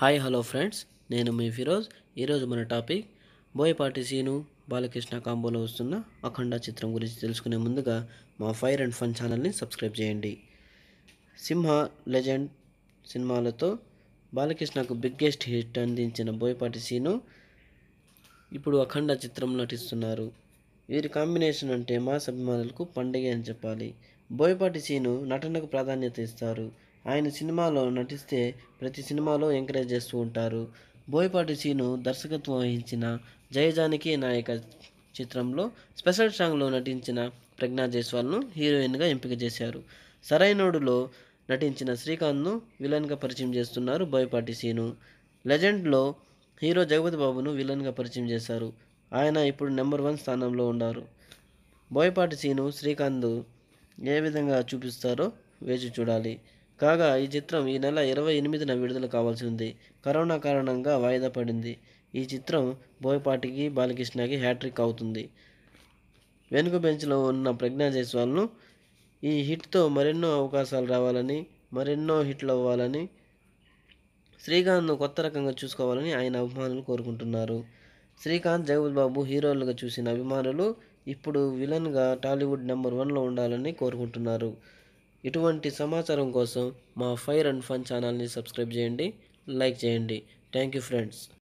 hi hello friends నేను మీ ఫిరోజ్ ఈరోజు మన టాపిక్ బోయపాటి సీను బాలకృష్ణ కాంబోలో వస్తున్న అఖండ చిత్రం గురించి తెలుసుకునే ముందుగా మా ఫైర్ అండ్ ఫన్ ఛానల్ని సబ్స్క్రైబ్ చేయండి సింహ లెజెండ్ సినిమాలతో బాలకృష్ణకు బిగ్గెస్ట్ హిట్ అందించిన బోయపాటి సీను ఇప్పుడు అఖండ చిత్రం నటిస్తున్నారు వీరి కాంబినేషన్ అంటే మాస్ అభిమానులకు పండుగ అని చెప్పాలి బోయపాటి సీను నటనకు ప్రాధాన్యత ఇస్తారు ఆయన సినిమాలో నటిస్తే ప్రతి సినిమాలో ఎంకరేజ్ చేస్తూ ఉంటారు బోయపాటి సీను దర్శకత్వం వహించిన జయజానికి నాయక చిత్రంలో స్పెషల్ సాంగ్లో నటించిన ప్రజ్ఞా జైస్వాల్ను హీరోయిన్గా ఎంపిక చేశారు సరైనోడులో నటించిన శ్రీకాంత్ను విలన్గా పరిచయం చేస్తున్నారు బోయపాటి సీను లెజెండ్లో హీరో జగపతి బాబును విలన్గా పరిచయం చేశారు ఆయన ఇప్పుడు నెంబర్ వన్ స్థానంలో ఉన్నారు బోయపాటి సీను శ్రీకాంత్ ఏ విధంగా చూపిస్తారో వేచి చూడాలి కాగా ఈ చిత్రం ఈ నెల ఇరవై ఎనిమిదిన విడుదల కావాల్సి ఉంది కరోనా కారణంగా వాయిదా పడింది ఈ చిత్రం బోయపాటికి బాలకృష్ణకి హ్యాట్రిక్ అవుతుంది వెనుక బెంచ్లో ఉన్న ప్రజ్ఞా జైస్వాల్ను ఈ హిట్తో మరెన్నో అవకాశాలు రావాలని మరెన్నో హిట్లు అవ్వాలని శ్రీకాంత్ను కొత్త రకంగా చూసుకోవాలని ఆయన అభిమానులు కోరుకుంటున్నారు శ్రీకాంత్ జగపతి బాబు హీరోలుగా చూసిన అభిమానులు ఇప్పుడు విలన్గా టాలీవుడ్ నెంబర్ వన్లో ఉండాలని కోరుకుంటున్నారు ఇటువంటి సమాచారం కోసం మా ఫైర్ అండ్ ఫన్ ఛానల్ని సబ్స్క్రైబ్ చేయండి లైక్ చేయండి థ్యాంక్ యూ ఫ్రెండ్స్